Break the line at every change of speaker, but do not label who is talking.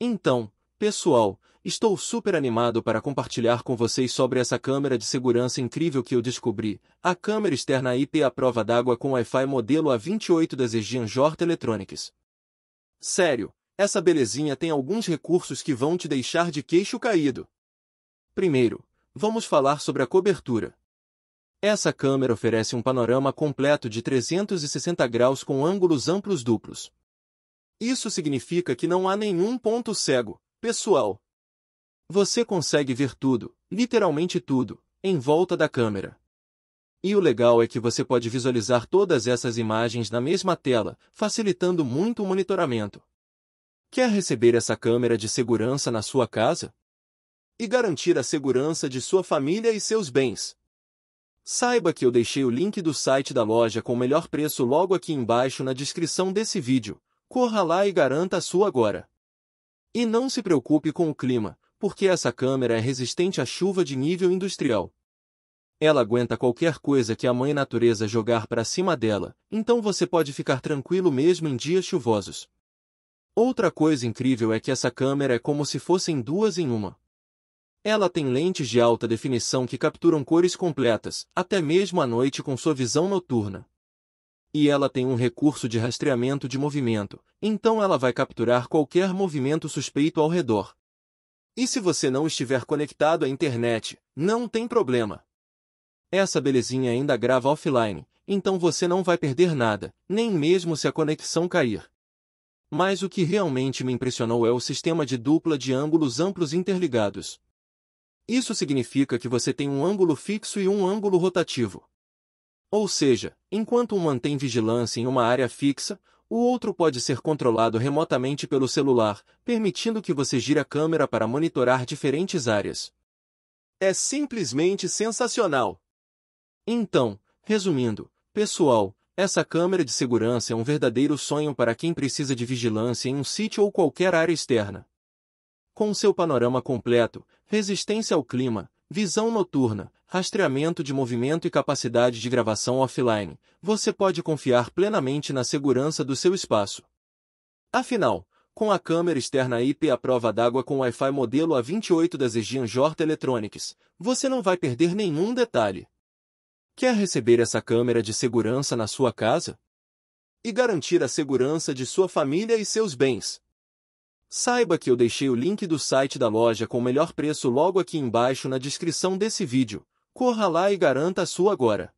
Então, pessoal, estou super animado para compartilhar com vocês sobre essa câmera de segurança incrível que eu descobri, a câmera externa IP à prova d'água com Wi-Fi modelo A28 das Aegean Jort Electronics. Sério, essa belezinha tem alguns recursos que vão te deixar de queixo caído. Primeiro, vamos falar sobre a cobertura. Essa câmera oferece um panorama completo de 360 graus com ângulos amplos duplos. Isso significa que não há nenhum ponto cego, pessoal. Você consegue ver tudo, literalmente tudo, em volta da câmera. E o legal é que você pode visualizar todas essas imagens na mesma tela, facilitando muito o monitoramento. Quer receber essa câmera de segurança na sua casa? E garantir a segurança de sua família e seus bens. Saiba que eu deixei o link do site da loja com o melhor preço logo aqui embaixo na descrição desse vídeo. Corra lá e garanta a sua agora. E não se preocupe com o clima, porque essa câmera é resistente à chuva de nível industrial. Ela aguenta qualquer coisa que a mãe natureza jogar para cima dela, então você pode ficar tranquilo mesmo em dias chuvosos. Outra coisa incrível é que essa câmera é como se fossem duas em uma. Ela tem lentes de alta definição que capturam cores completas, até mesmo à noite com sua visão noturna e ela tem um recurso de rastreamento de movimento, então ela vai capturar qualquer movimento suspeito ao redor. E se você não estiver conectado à internet, não tem problema. Essa belezinha ainda grava offline, então você não vai perder nada, nem mesmo se a conexão cair. Mas o que realmente me impressionou é o sistema de dupla de ângulos amplos interligados. Isso significa que você tem um ângulo fixo e um ângulo rotativo. Ou seja, enquanto um mantém vigilância em uma área fixa, o outro pode ser controlado remotamente pelo celular, permitindo que você gire a câmera para monitorar diferentes áreas. É simplesmente sensacional! Então, resumindo, pessoal, essa câmera de segurança é um verdadeiro sonho para quem precisa de vigilância em um sítio ou qualquer área externa. Com seu panorama completo, resistência ao clima, visão noturna, rastreamento de movimento e capacidade de gravação offline, você pode confiar plenamente na segurança do seu espaço. Afinal, com a câmera externa IP à prova d'água com Wi-Fi modelo A28 das Aegean Jort Electronics, você não vai perder nenhum detalhe. Quer receber essa câmera de segurança na sua casa? E garantir a segurança de sua família e seus bens. Saiba que eu deixei o link do site da loja com o melhor preço logo aqui embaixo na descrição desse vídeo Corra lá e garanta a sua agora.